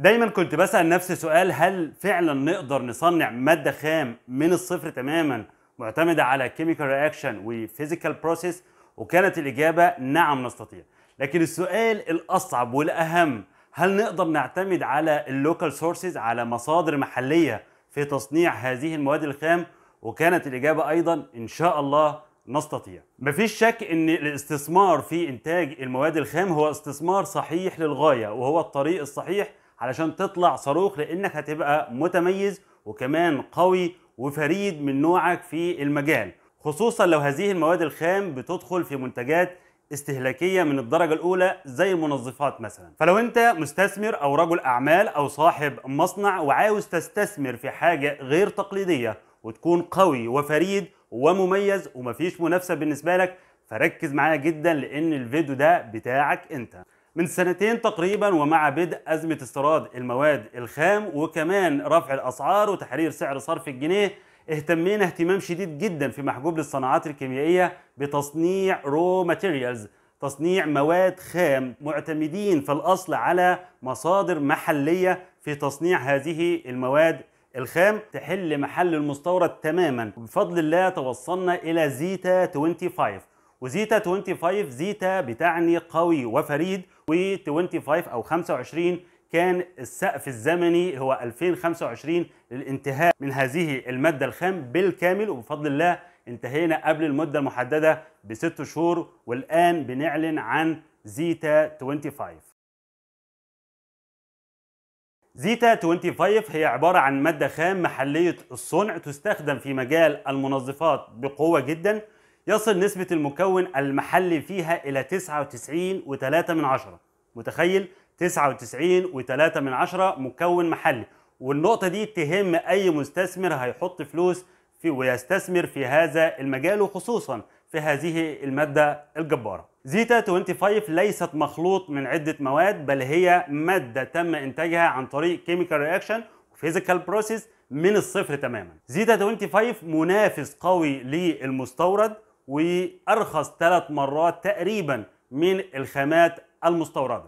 دايما كنت بسال نفسي سؤال هل فعلا نقدر نصنع ماده خام من الصفر تماما معتمده على كيميكال رياكشن وفيزيكال بروسيس وكانت الاجابه نعم نستطيع لكن السؤال الاصعب والاهم هل نقدر نعتمد على اللوكال سورسز على مصادر محليه في تصنيع هذه المواد الخام وكانت الاجابه ايضا ان شاء الله نستطيع مفيش شك ان الاستثمار في انتاج المواد الخام هو استثمار صحيح للغايه وهو الطريق الصحيح علشان تطلع صاروخ لانك هتبقى متميز وكمان قوي وفريد من نوعك في المجال خصوصا لو هذه المواد الخام بتدخل في منتجات استهلاكية من الدرجة الأولى زي المنظفات مثلا فلو أنت مستثمر أو رجل أعمال أو صاحب مصنع وعاوز تستثمر في حاجة غير تقليدية وتكون قوي وفريد ومميز ومفيش منافسة بالنسبة لك فركز معايا جدا لأن الفيديو ده بتاعك أنت من سنتين تقريبا ومع بدء أزمة استيراد المواد الخام وكمان رفع الأسعار وتحرير سعر صرف الجنيه اهتمينا اهتمام شديد جدا في محجوب للصناعات الكيميائية بتصنيع رو ماتيريالز تصنيع مواد خام معتمدين في الأصل على مصادر محلية في تصنيع هذه المواد الخام تحل محل المستورد تماما بفضل الله توصلنا إلى زيتا 25 وزيتا 25 زيتا بتعني قوي وفريد و25 او 25 كان السقف الزمني هو 2025 للانتهاء من هذه الماده الخام بالكامل وبفضل الله انتهينا قبل المده المحدده بست شهور والان بنعلن عن زيتا 25 زيتا 25 هي عبارة عن مادة خام محلية الصنع تستخدم في مجال المنظفات بقوة جدا يصل نسبة المكون المحلي فيها إلى 99.3 متخيل 99.3 مكون محلي والنقطة دي تهم أي مستثمر هيحط فلوس في ويستثمر في هذا المجال وخصوصا في هذه المادة الجبارة زيتا 25 ليست مخلوط من عدة مواد بل هي مادة تم إنتاجها عن طريق كيميكال رياكشن وفيزيكال بروسيس من الصفر تماما زيتا 25 منافس قوي للمستورد وارخص ثلاث مرات تقريبا من الخامات المستورده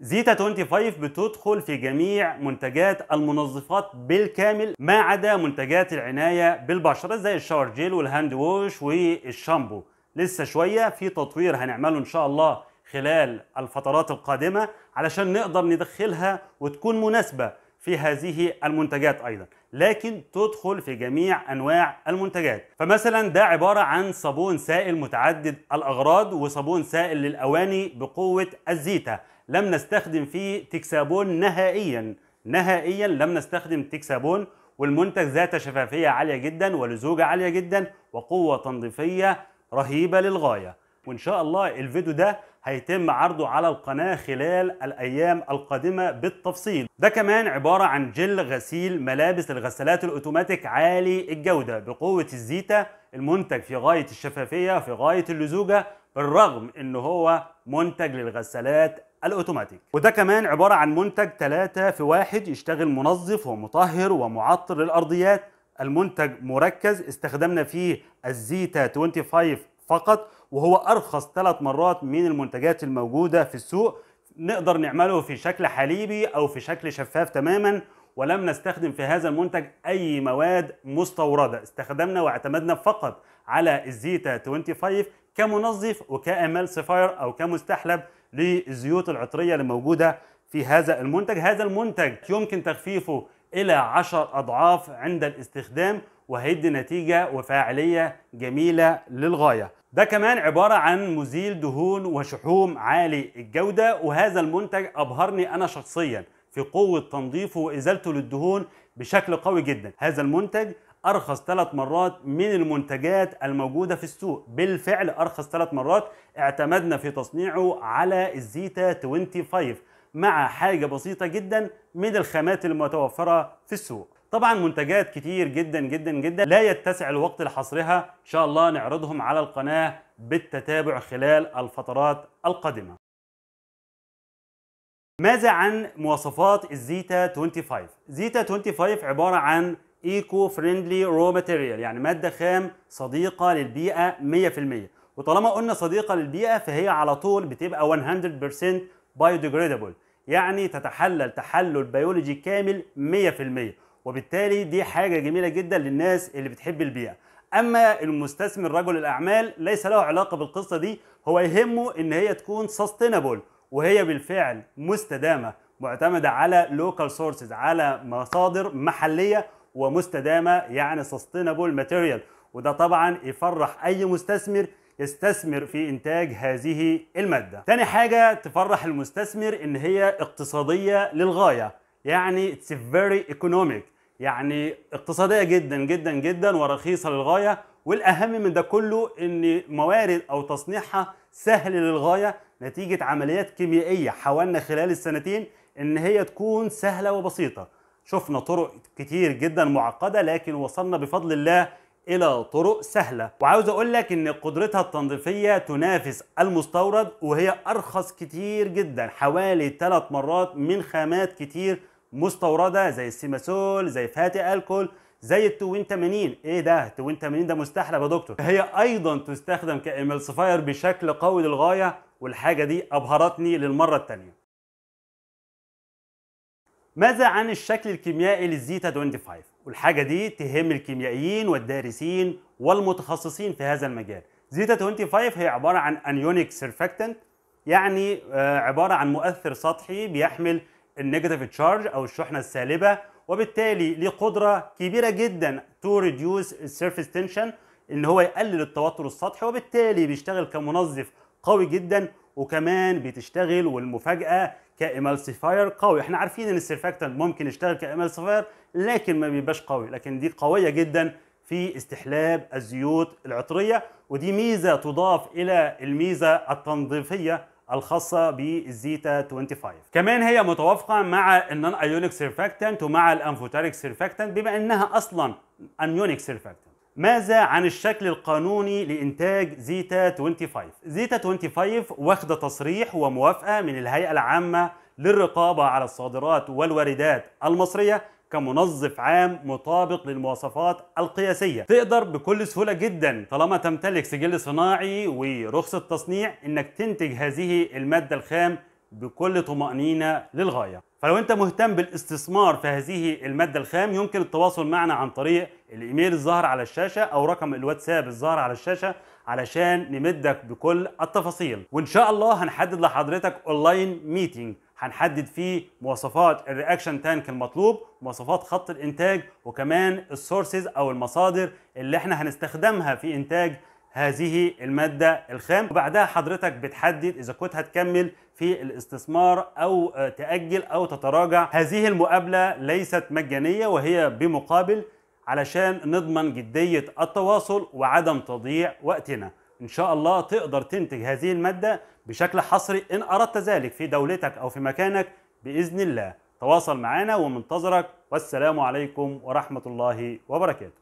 زيتا 25 بتدخل في جميع منتجات المنظفات بالكامل ما عدا منتجات العناية بالبشرة زي الشاور جيل والهاند ووش والشامبو لسه شوية في تطوير هنعمله إن شاء الله خلال الفترات القادمة علشان نقدر ندخلها وتكون مناسبة في هذه المنتجات أيضا لكن تدخل في جميع انواع المنتجات فمثلا ده عباره عن صابون سائل متعدد الاغراض وصابون سائل للاواني بقوه الزيتا لم نستخدم فيه تكسابون نهائيا نهائيا لم نستخدم تكسابون والمنتج ذات شفافيه عاليه جدا ولزوجه عاليه جدا وقوه تنظيفيه رهيبه للغايه وان شاء الله الفيديو ده هيتم عرضه على القناة خلال الأيام القادمة بالتفصيل ده كمان عبارة عن جل غسيل ملابس الغسالات الأوتوماتيك عالي الجودة بقوة الزيتا المنتج في غاية الشفافية في غاية اللزوجة بالرغم ان هو منتج للغسالات الاوتوماتيك وده كمان عبارة عن منتج 3 في واحد يشتغل منظف ومطهر ومعطر للأرضيات المنتج مركز استخدمنا فيه الزيتا 25 فقط وهو ارخص ثلاث مرات من المنتجات الموجوده في السوق نقدر نعمله في شكل حليبي او في شكل شفاف تماما ولم نستخدم في هذا المنتج اي مواد مستورده استخدمنا واعتمدنا فقط على الزيتا 25 كمنظف سفاير او كمستحلب للزيوت العطريه اللي موجوده في هذا المنتج هذا المنتج يمكن تخفيفه إلى عشر أضعاف عند الاستخدام وهيدي نتيجة وفاعلية جميلة للغاية ده كمان عبارة عن مزيل دهون وشحوم عالي الجودة وهذا المنتج أبهرني أنا شخصيا في قوة تنظيفه وإزالته للدهون بشكل قوي جدا هذا المنتج أرخص ثلاث مرات من المنتجات الموجودة في السوق بالفعل أرخص ثلاث مرات اعتمدنا في تصنيعه على الزيتا 25 مع حاجة بسيطة جدا من الخامات المتوفرة في السوق طبعا منتجات كتير جدا جدا جدا لا يتسع الوقت لحصرها ان شاء الله نعرضهم على القناة بالتتابع خلال الفترات القادمة ماذا عن مواصفات الزيتا 25 زيتا 25 عبارة عن ايكو فريندلي رو ماتيريال يعني مادة خام صديقة للبيئة 100% وطالما قلنا صديقة للبيئة فهي على طول بتبقى 100% biodegradable يعني تتحلل تحلل بيولوجي كامل 100% وبالتالي دي حاجه جميله جدا للناس اللي بتحب البيئه اما المستثمر رجل الاعمال ليس له علاقه بالقصه دي هو يهمه ان هي تكون سستينابل وهي بالفعل مستدامه معتمده على لوكال سورسز على مصادر محليه ومستدامه يعني سستينابل ماتيريال وده طبعا يفرح اي مستثمر يستثمر في انتاج هذه الماده تاني حاجه تفرح المستثمر ان هي اقتصاديه للغايه يعني it's very economic يعني اقتصاديه جدا جدا جدا ورخيصه للغايه والاهم من ده كله ان موارد او تصنيعها سهل للغايه نتيجه عمليات كيميائيه حاولنا خلال السنتين ان هي تكون سهله وبسيطه شفنا طرق كتير جدا معقده لكن وصلنا بفضل الله الى طرق سهله وعاوز اقول لك ان قدرتها التنظيفيه تنافس المستورد وهي ارخص كتير جدا حوالي 3 مرات من خامات كتير مستورده زي السيماسول زي فاتي الكول زي ال 82 ايه ده 82 ده مستحلب يا دكتور هي ايضا تستخدم كاملسفاير بشكل قوي للغايه والحاجه دي ابهرتني للمره الثانيه ماذا عن الشكل الكيميائي للزيتا 25 والحاجه دي تهم الكيميائيين والدارسين والمتخصصين في هذا المجال زيتا 25 هي عباره عن انيونيك سيرفكتنت يعني آه، عباره عن مؤثر سطحي بيحمل النيجاتيف تشارج او الشحنه السالبه وبالتالي ليه قدره كبيره جدا تو ريديوس السيرفيس تنشن ان هو يقلل التوتر السطحي وبالتالي بيشتغل كمنظف قوي جدا وكمان بتشتغل والمفاجاه كايمالسيفاير قوي احنا عارفين ان السيرفاكتنت ممكن يشتغل كايمالسيفاير لكن ما بيبقاش قوي لكن دي قويه جدا في استحلاب الزيوت العطريه ودي ميزه تضاف الى الميزه التنظيفيه الخاصة بالزيتا 25 كمان هي متوافقة مع النون ايونيك سيرفاكتنت ومع الانفوتاريك سيرفاكتنت بما انها اصلا انيونيك سيرفاكتنت ماذا عن الشكل القانوني لإنتاج زيتا 25 زيتا 25 واخدة تصريح وموافقة من الهيئة العامة للرقابة على الصادرات والواردات المصرية كمنظف عام مطابق للمواصفات القياسية تقدر بكل سهولة جدا طالما تمتلك سجل صناعي ورخصة تصنيع انك تنتج هذه المادة الخام بكل طمأنينة للغاية فلو انت مهتم بالاستثمار في هذه المادة الخام يمكن التواصل معنا عن طريق الايميل الظاهر على الشاشة او رقم الواتساب الظاهر على الشاشة علشان نمدك بكل التفاصيل وان شاء الله هنحدد لحضرتك اونلاين ميتينج هنحدد فيه مواصفات الرياكشن تانك المطلوب مواصفات خط الانتاج وكمان السورسز او المصادر اللي احنا هنستخدمها في انتاج هذه المادة الخام وبعدها حضرتك بتحدد إذا كنت هتكمل في الاستثمار أو تأجل أو تتراجع هذه المقابلة ليست مجانية وهي بمقابل علشان نضمن جدية التواصل وعدم تضييع وقتنا إن شاء الله تقدر تنتج هذه المادة بشكل حصري إن أردت ذلك في دولتك أو في مكانك بإذن الله تواصل معنا ومنتظرك والسلام عليكم ورحمة الله وبركاته